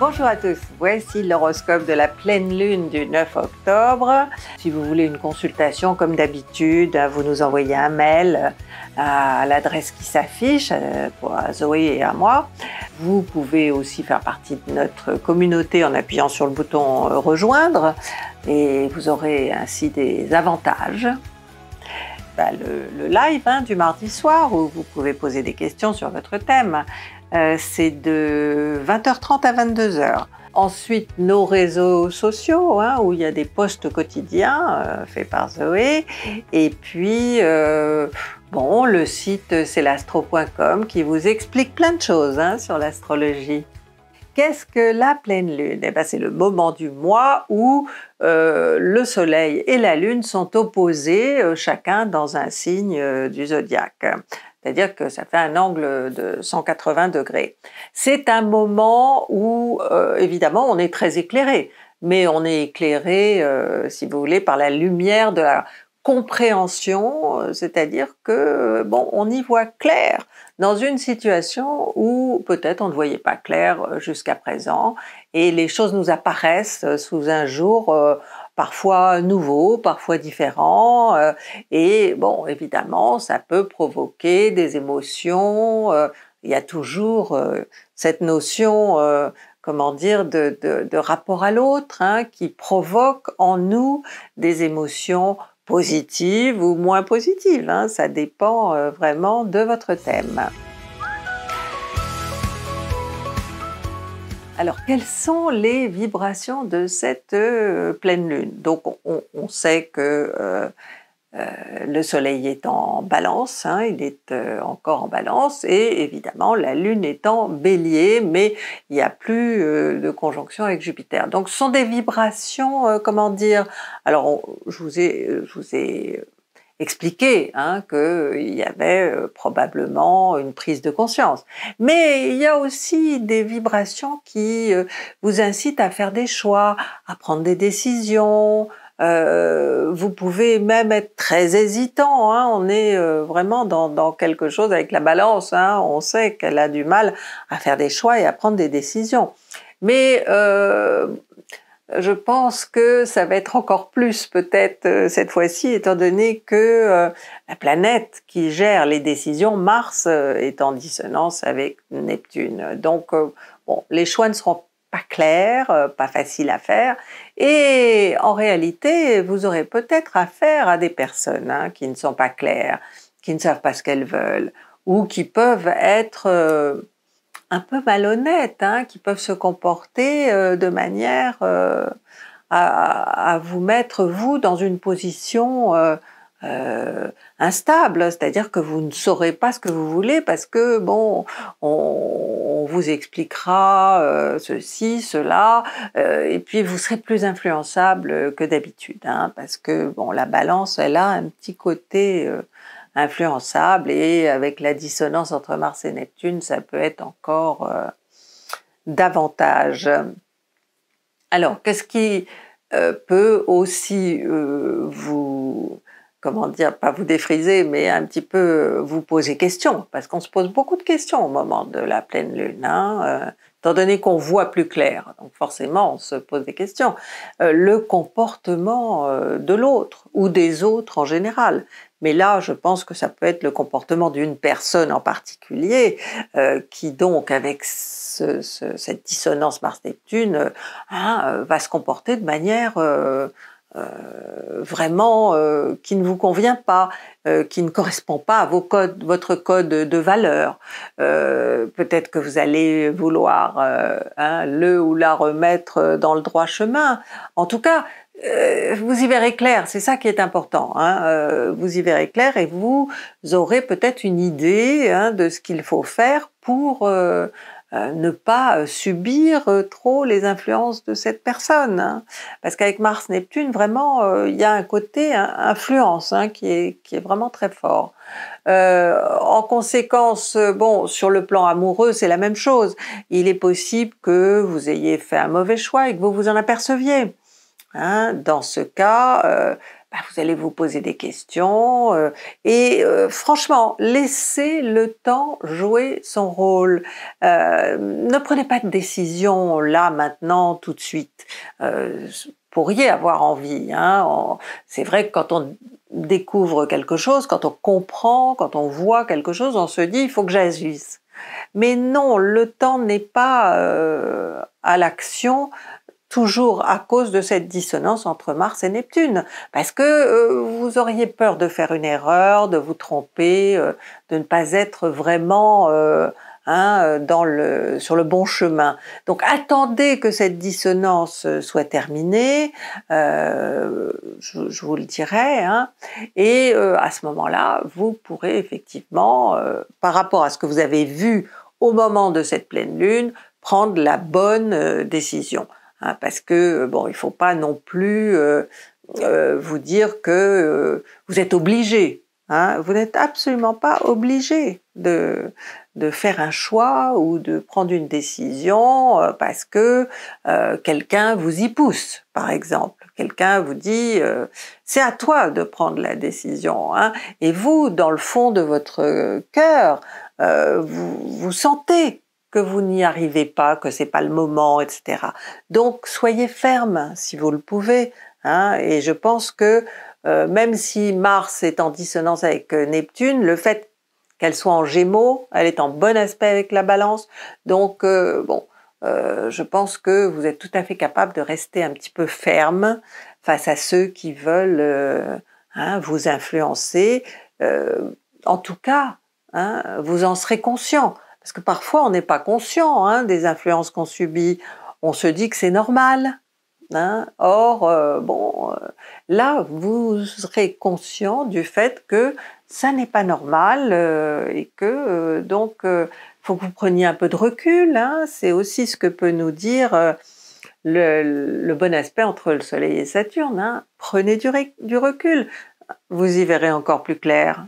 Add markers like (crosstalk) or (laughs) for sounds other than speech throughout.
Bonjour à tous, voici l'horoscope de la pleine lune du 9 octobre. Si vous voulez une consultation comme d'habitude, vous nous envoyez un mail euh, à l'adresse qui s'affiche euh, pour Zoé et à moi. Vous pouvez aussi faire partie de notre communauté en appuyant sur le bouton euh, rejoindre et vous aurez ainsi des avantages. Bah, le, live hein, du mardi soir où vous pouvez poser des questions sur votre thème. Euh, c'est de 20h30 à 22h. Ensuite, nos réseaux sociaux, hein, où il y a des posts quotidiens euh, faits par Zoé. Et puis, euh, bon, le site c'est l'astro.com qui vous explique plein de choses hein, sur l'astrologie. Qu'est-ce que la pleine lune eh ben, C'est le moment du mois où euh, le Soleil et la Lune sont opposés, euh, chacun dans un signe euh, du zodiaque. C'est-à-dire que ça fait un angle de 180 degrés. C'est un moment où, évidemment, on est très éclairé, mais on est éclairé, si vous voulez, par la lumière de la compréhension, c'est-à-dire que bon, on y voit clair dans une situation où peut-être on ne voyait pas clair euh, jusqu'à présent et les choses nous apparaissent euh, sous un jour euh, parfois nouveau, parfois différent et bon évidemment ça peut provoquer des émotions, il y a toujours cette notion comment dire, de, de rapport à l'autre, hein, qui provoque en nous des émotions positive ou moins positive. Hein, ça dépend euh, vraiment de votre thème. Alors, quelles sont les vibrations de cette euh, pleine lune Donc, on, sait que euh, euh, le Soleil est en balance, hein, il est euh, encore en balance, et évidemment la Lune est en bélier, mais il n'y a plus euh, de conjonction avec Jupiter. Donc ce sont des vibrations, comment dire Alors je vous ai, expliqué hein, qu'il y avait probablement une prise de conscience. Mais il y a aussi des vibrations qui vous incitent à faire des choix, à prendre des décisions, euh, vous pouvez même être très hésitant. Hein. on est euh, vraiment dans, quelque chose avec la balance. Hein. on sait qu'elle a du mal à faire des choix et à prendre des décisions. Mais euh, je pense que ça va être encore plus peut-être cette fois-ci, étant donné que la planète qui gère les décisions, Mars, est en dissonance avec Neptune. Donc, bon, les choix ne seront pas clair, euh, pas facile à faire. Et en réalité, vous aurez peut-être affaire à des personnes hein, qui ne sont pas claires, qui ne savent pas ce qu'elles veulent, ou qui peuvent être euh, un peu malhonnêtes, hein, qui peuvent se comporter euh, de manière à, vous mettre, vous, dans une position euh, instable, c'est-à-dire que vous ne saurez pas ce que vous voulez parce que bon, on, vous expliquera euh, ceci, cela, euh, et puis vous serez plus influençable que d'habitude, hein, parce que bon, la balance, elle a un petit côté influençable et avec la dissonance entre Mars et Neptune, ça peut être encore davantage. Alors, qu'est-ce qui peut aussi vous comment dire, pas vous défriser, mais un petit peu vous poser question, parce qu'on se pose beaucoup de questions au moment de la pleine lune, hein, euh, étant donné qu'on voit plus clair, donc forcément on se pose des questions. Euh, le comportement euh, de l'autre ou des autres en général, mais là, je pense que ça peut être le comportement d'une personne en particulier, qui donc, avec cette dissonance Mars-Neptune, hein, va se comporter de manière euh, vraiment euh, qui ne vous convient pas, euh, qui ne correspond pas à vos codes, votre code de valeur. Peut-être que vous allez vouloir hein, le ou la remettre dans le droit chemin. En tout cas, vous y verrez clair, c'est ça qui est important. Hein, vous y verrez clair et vous aurez peut-être une idée hein, de ce qu'il faut faire pour euh, ne pas euh, subir euh, trop les influences de cette personne. Hein. Parce qu'avec Mars-Neptune, vraiment, il y a un côté hein, influence hein, qui, est, vraiment très fort. en conséquence, bon, sur le plan amoureux, c'est la même chose. Il est possible que vous ayez fait un mauvais choix et que vous vous en aperceviez. Hein, dans ce cas, bah, vous allez vous poser des questions euh, et euh, franchement, laissez le temps jouer son rôle. Euh, ne prenez pas de décision là, maintenant, tout de suite. vous pourriez avoir envie. Hein, c'est vrai que quand on découvre quelque chose, quand on comprend, quand on voit quelque chose, on se dit, il faut que j'agisse. Mais non, le temps n'est pas à l'action toujours à cause de cette dissonance entre Mars et Neptune, parce que euh, vous auriez peur de faire une erreur, de vous tromper, euh, de ne pas être vraiment euh, hein, sur le bon chemin. Donc attendez que cette dissonance soit terminée, je, vous le dirai, hein. et à ce moment-là, vous pourrez effectivement, par rapport à ce que vous avez vu au moment de cette pleine lune, prendre la bonne décision. Hein, parce que euh, bon, il faut pas non plus euh, euh, vous dire que vous êtes obligé. Hein. vous n'êtes absolument pas obligé de, de faire un choix ou de prendre une décision parce que quelqu'un vous y pousse, par exemple quelqu'un vous dit c'est à toi de prendre la décision hein. et vous dans le fond de votre cœur vous, vous, sentez que vous n'y arrivez pas, que ce c'est pas le moment, etc. Donc soyez ferme si vous le pouvez. Hein, et je pense que euh, même si Mars est en dissonance avec euh, Neptune, le fait qu'elle soit en Gémeaux, elle est en bon aspect avec la Balance. Donc euh, bon, je pense que vous êtes tout à fait capable de rester un petit peu ferme face à ceux qui veulent hein, vous influencer. en tout cas, hein, vous en serez conscient. Parce que parfois, on n'est pas conscient hein, des influences qu'on subit. On se dit que c'est normal. Hein. Or, euh, bon, euh, là, vous serez conscient du fait que ça n'est pas normal euh, et que donc, il faut que vous preniez un peu de recul. Hein. C'est aussi ce que peut nous dire le, bon aspect entre le Soleil et Saturne. Prenez du recul. Vous y verrez encore plus clair.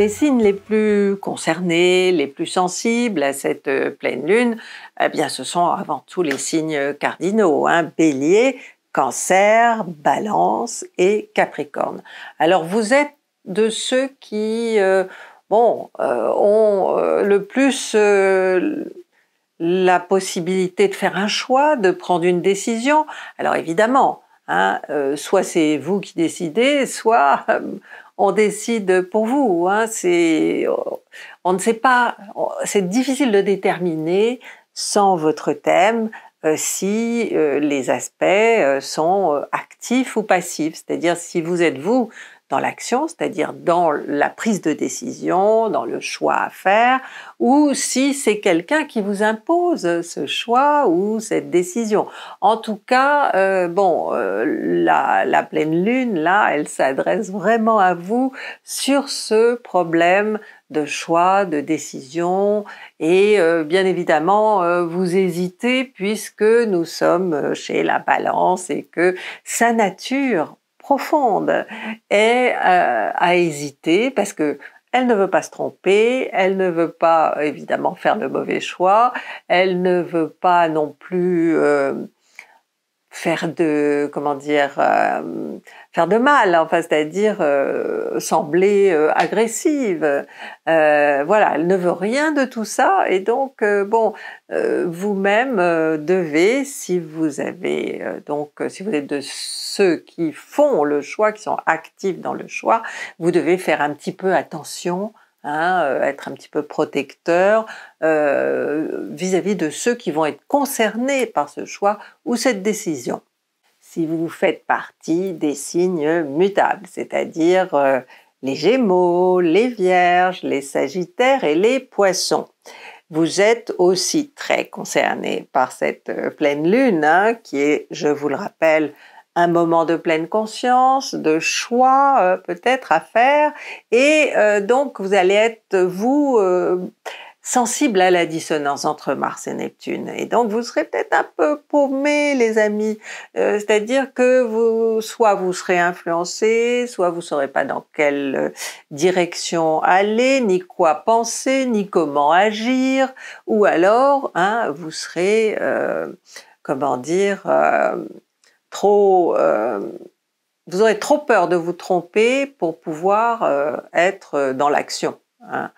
les signes les plus concernés, les plus sensibles à cette euh, pleine lune, eh bien, ce sont avant tout les signes cardinaux, hein, bélier, cancer, balance et capricorne. Alors, vous êtes de ceux qui, euh, bon, euh, ont le plus la possibilité de faire un choix, de prendre une décision. Alors, évidemment, hein, soit c'est vous qui décidez, soit on décide pour vous. Hein, c'est, on ne sait pas, c'est difficile de déterminer sans votre thème euh, si euh, les aspects euh, sont actifs ou passifs. C'est-à-dire si vous êtes vous dans l'action, c'est-à-dire dans la prise de décision, dans le choix à faire, ou si c'est quelqu'un qui vous impose ce choix ou cette décision. En tout cas, euh, bon, euh, la, pleine lune, là, elle s'adresse vraiment à vous sur ce problème de choix, de décision, et euh, bien évidemment, vous hésitez puisque nous sommes chez la balance et que sa nature profonde et euh, à hésiter parce que elle ne veut pas se tromper, elle ne veut pas évidemment faire le mauvais choix, elle ne veut pas non plus euh, faire de comment dire euh, faire de mal hein, enfin c'est-à-dire euh, sembler euh, agressive voilà elle ne veut rien de tout ça et donc bon vous-même devez si vous avez donc si vous êtes de ceux qui font le choix qui sont actifs dans le choix vous devez faire un petit peu attention Hein, euh, être un petit peu protecteur euh, vis-à-vis de ceux qui vont être concernés par ce choix ou cette décision. Si vous faites partie des signes mutables, c'est-à-dire euh, les Gémeaux, les Vierges, les Sagittaires et les Poissons. Vous êtes aussi très concernés par cette pleine lune hein, qui est, je vous le rappelle, un moment de pleine conscience, de choix euh, peut-être à faire, et euh, donc vous allez être, vous, euh, sensible à la dissonance entre Mars et Neptune. Et donc vous serez peut-être un peu paumé, les amis. C'est-à-dire que vous, soit vous serez influencé, soit vous ne saurez pas dans quelle direction aller, ni quoi penser, ni comment agir, ou alors hein, vous serez, comment dire, trop... Euh, vous aurez trop peur de vous tromper pour pouvoir euh, être dans l'action. Hein.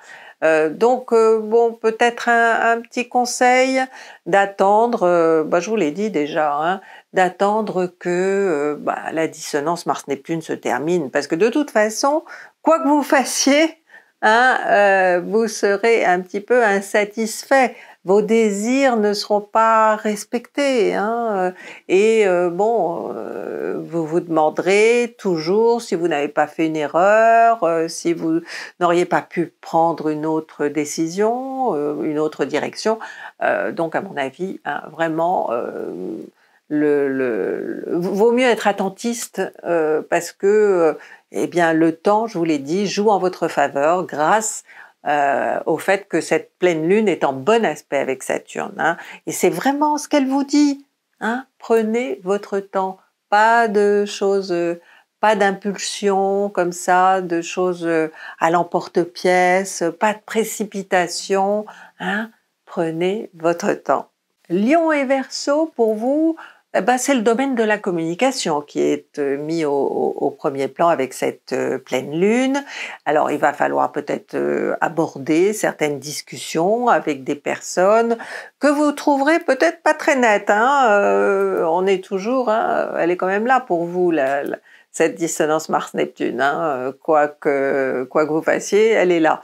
Euh, donc, bon, peut-être un, petit conseil d'attendre, bah, je vous l'ai dit déjà, hein, d'attendre que bah, la dissonance Mars Neptune se termine, parce que de toute façon, quoi que vous fassiez, hein, vous serez un petit peu insatisfait vos désirs ne seront pas respectés. Hein, euh, et euh, bon, euh, vous vous demanderez toujours si vous n'avez pas fait une erreur, si vous n'auriez pas pu prendre une autre décision, une autre direction. donc, à mon avis, hein, vraiment. Le, vaut mieux être attentiste parce que eh bien le temps, je vous l'ai dit, joue en votre faveur grâce euh, au fait que cette pleine lune est en bon aspect avec Saturne. Hein. et c'est vraiment ce qu'elle vous dit. Hein, prenez votre temps, pas de choses, pas d'impulsion comme ça, de choses à l'emporte-pièce, pas de précipitation. Hein, prenez votre temps. Lion et Verseau, pour vous, eh ben, c'est le domaine de la communication qui est euh, mis au, premier plan avec cette euh, pleine lune. Alors il va falloir peut-être euh, aborder certaines discussions avec des personnes que vous trouverez peut-être pas très nettes. Hein on est toujours, hein, elle est quand même là pour vous, cette dissonance Mars-Neptune. Hein quoi, que, quoi que vous fassiez, elle est là.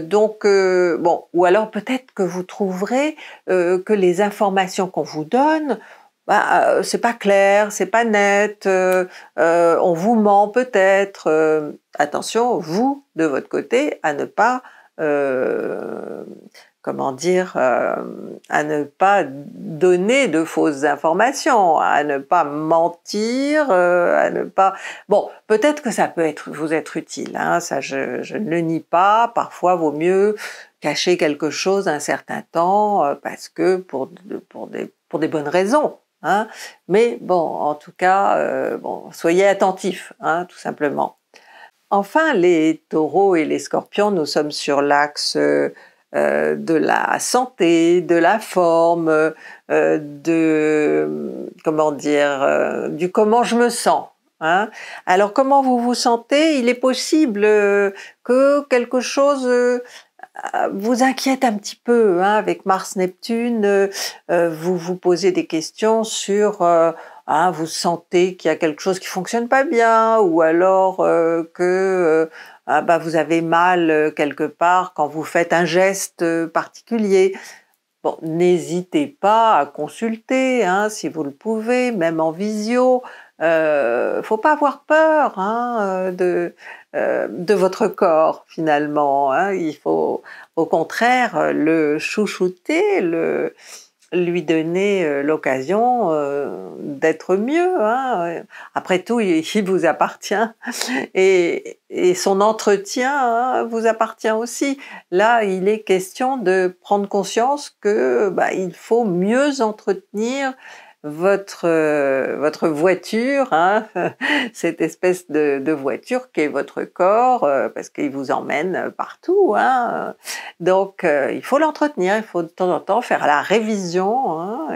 donc, bon, ou alors peut-être que vous trouverez que les informations qu'on vous donne, bah, euh, c'est pas clair, c'est pas net, euh, euh, on vous ment peut-être. attention, vous, de votre côté, à ne pas, comment dire, à ne pas donner de fausses informations, à ne pas mentir, à ne pas. Bon, peut-être que ça peut être, vous être utile, hein, ça je, ne le nie pas. Parfois, vaut mieux cacher quelque chose un certain temps parce que pour, des, pour des bonnes raisons, Hein. Mais bon, en tout cas, euh, bon, soyez attentifs, hein, tout simplement. Enfin, les taureaux et les scorpions, nous sommes sur l'axe euh, de la santé, de la forme, euh, de comment dire, du comment je me sens. Hein. Alors comment vous vous sentez Il est possible que quelque chose vous inquiète un petit peu hein, avec Mars-Neptune. Euh, euh, vous vous posez des questions sur, euh, hein, vous sentez qu'il y a quelque chose qui fonctionne pas bien, ou alors que ah, bah, vous avez mal quelque part quand vous faites un geste particulier. Bon, n'hésitez pas à consulter hein, si vous le pouvez, même en visio. ne faut pas avoir peur de euh, de votre corps finalement. Hein. Il faut au contraire le chouchouter, le, lui donner euh, l'occasion euh, d'être mieux. Hein. Après tout, il, vous appartient et, son entretien hein, vous appartient aussi. Là, il est question de prendre conscience que bah, il faut mieux entretenir votre, euh, votre voiture, hein, (laughs) cette espèce de, voiture qui est votre corps, euh, parce qu'il vous emmène euh, partout. Hein. Donc, il faut l'entretenir, il faut de temps en temps faire la révision. Hein,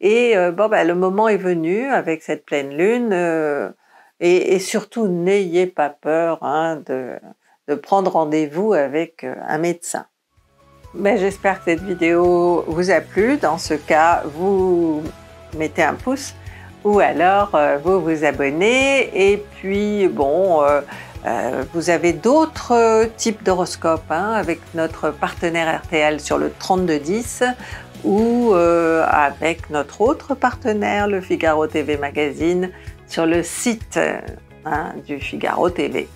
et, bon, bah, le moment est venu avec cette pleine lune. Et, surtout, n'ayez pas peur de, prendre rendez-vous avec un médecin. Bah, j'espère que cette vidéo vous a plu. Dans ce cas, vous mettez un pouce ou alors euh, vous vous abonnez et puis bon, euh, euh, vous avez d'autres types d'horoscopes hein, avec notre partenaire RTL sur le 3210 ou avec notre autre partenaire, le Figaro TV Magazine, sur le site hein, du Figaro TV.